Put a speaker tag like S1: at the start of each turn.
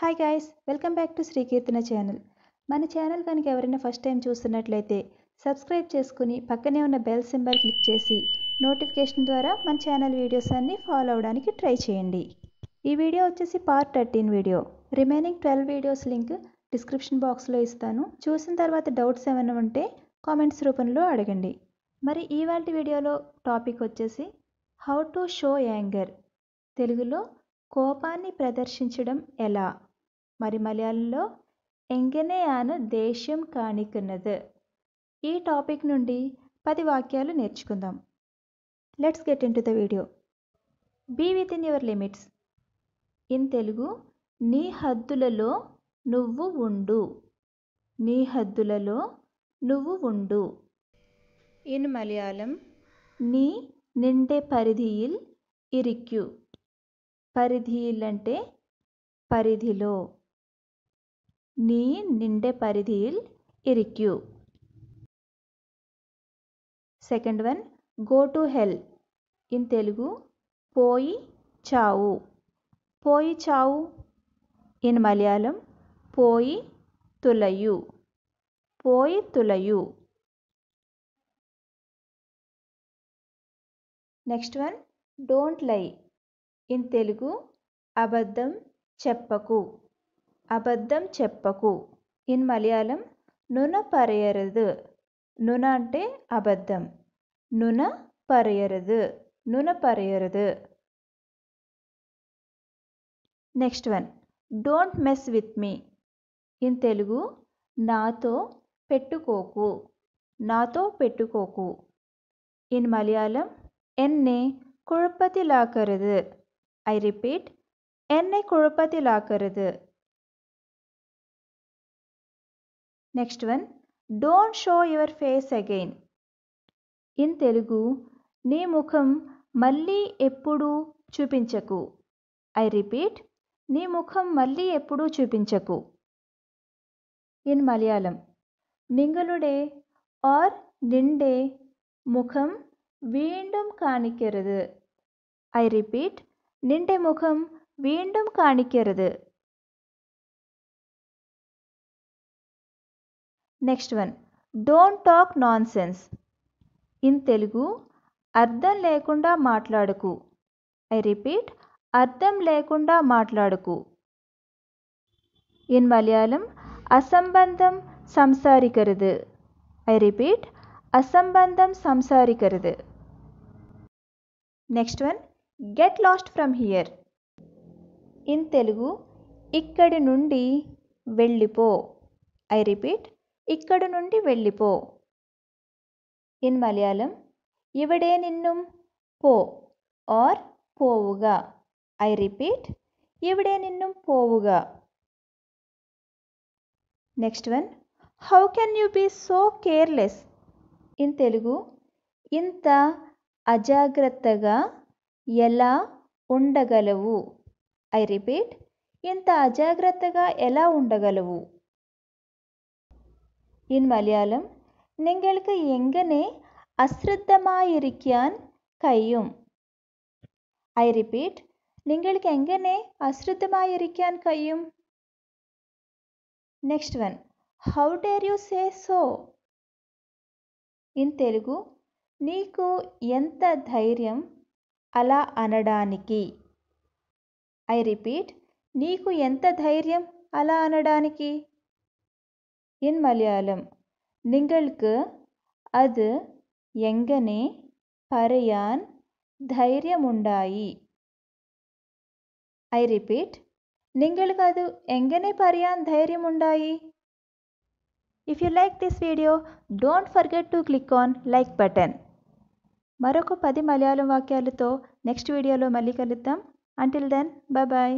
S1: Hi guys welcome back to Srikeerthana channel మన channel కనుక ఎవరైనా ఫస్ట్ టైం చూస్తున్నట్లయితే సబ్స్క్రైబ్ చేసుకుని పక్కనే ఉన్న బెల్ సింబల్ క్లిక్ చేసి నోటిఫికేషన్ ద్వారా మన ఛానల్ వీడియోస్ అన్నీ ఫాలో అవడానికి ట్రై చేయండి ఈ వీడియో వచ్చేసి part thirteen video remaining twelve videos link description బాక్స్లో ఇస్తాను చూసిన తర్వాత డౌట్స్ ఏమైనా ఉంటే కామెంట్స్ రూపంలో అడగండి మరి ఇవాళ వీడియోలో టాపిక్ వచ్చేసి హౌ టు షో యాంగర్ తెలుగులో కోపాన్ని ప్రదర్శించడం ఎలా మరి మలయాళంలో ఎంగనేయాను దేశం കാണിക്കുന്നത് ఈ టాపిక్ నుండి పది వాక్యాలు నేర్చుకుందాం let's get into the video be within your limits in Telugu నీ హద్దులలో నువ్వు ఉండు నీ హద్దులలో నువ్వు ఉండు ఇన్ మలయాళం നീ నిండే పరిధియిల్ ఇరిక్యు పరిధిలంటే పరిధిలో నీ నిండే పరిధిల్ ఇరిక్యు second one go to hell in Telugu పోయి చావు పోయి చావు ఇన్ మలయాళం పోయి తులయు పోయి తులయు next one don't lie in Telugu అబద్ధం చెప్పకు అబద్ధం చెప్పకు ఇన్ మలయాళం నున పరయరదు నున అంటే అబద్ధం నున పరయరదు నున పరయరదు next one don't mess with me in Telugu నాతో పెట్టుకోకు నాతో పెట్టుకోకు ఇన్ మలయాళం എന്നെ കുഴപ്പത്തിലാക്കരുത് ஐ ரிப்பீட் என்னை குழப்பத்திலாக்கிறது next one don't show your face again in Telugu నీ ముఖం మళ్ళీ ఎప్పుడూ చూపించకు ఐ రిపీట్ నీ ముఖం మళ్ళీ ఎప్పుడూ చూపించకు ఇన్ మలయాళం నింగలుడే ఆర్ నిండే ముఖం వీண்டும் காணிக்கிறது ஐ ரிப்பீட் நின்ற முகம் மீண்டும் காணிக்கிறது next one don't talk nonsense in Telugu అర్థం లేకుండా మాట్లాడకు ఐ రిపీట్ అర్థం లేకుండా మాట్లాడకు ఇన్ మలయాళం అసంబంధం సంసారికరదు ఐ రిపీట్ అసంబంధం సంసారికరదు next one get lost from here in Telugu ఇక్కడి నుండి వెళ్ళిపో ఐ రిపీట్ ఇక్కడ నుండి వెళ్ళిపో ఇన్ మలయాళం ఇవిడే నిన్ను పో ఆర్ పోవుగా ఐ రిపీట్ ఇవిడే నిన్ను పోవుగా next one how can you be so careless in Telugu ఇంత అజాగ్రత్తగా ఎలా ఉండగలవు ఐ రిపీట్ ఎంత అజాగ్రత్తగా ఎలా ఉండగలవు இன் மலையாளம் നിങ്ങൾക്ക് എങ്ങനെ അശ്രദ്ധമായിരിക്കാൻ കഴിയും ഐ റിപ്പീറ്റ് നിങ്ങൾക്ക് എങ്ങനെ അശ്രദ്ധമായിരിക്കാൻ കഴിയും next one how dare you say so in Telugu നീക്കു എന്ത ധൈര്യം అలా అనడానికి ఐ రిపీట్ నీకు ఎంత ధైర్యం అలా అనడానికి ఇన్ మలయాళం നിങ്ങൾക്ക് അത് എങ്ങനെ പറയാൻ ധൈര്യമുണ്ടായി ഐ റിപ്പീറ്റ് നിങ്ങൾക്ക് അത് എങ്ങനെ പറയാൻ ധൈര്യമുണ്ടായി If you like this video, don't forget to click on like button. మరొక పది మలయాళం వాక్యాలతో నెక్స్ట్ వీడియోలో మళ్ళీ కలుద్దాం అంటిల్ దెన్ బాయ్ బాయ్